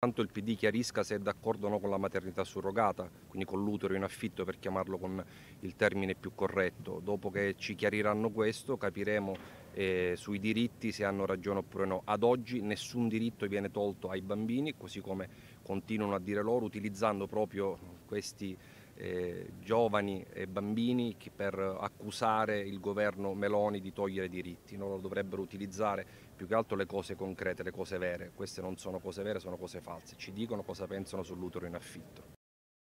Tanto il PD chiarisca se è d'accordo o no con la maternità surrogata, quindi con l'utero in affitto per chiamarlo con il termine più corretto. Dopo che ci chiariranno questo capiremo eh, sui diritti se hanno ragione oppure no. Ad oggi nessun diritto viene tolto ai bambini, così come continuano a dire loro, utilizzando proprio questi eh, giovani e bambini per accusare il governo Meloni di togliere diritti, no? loro dovrebbero utilizzare più che altro le cose concrete, le cose vere, queste non sono cose vere, sono cose false, ci dicono cosa pensano sull'utero in affitto.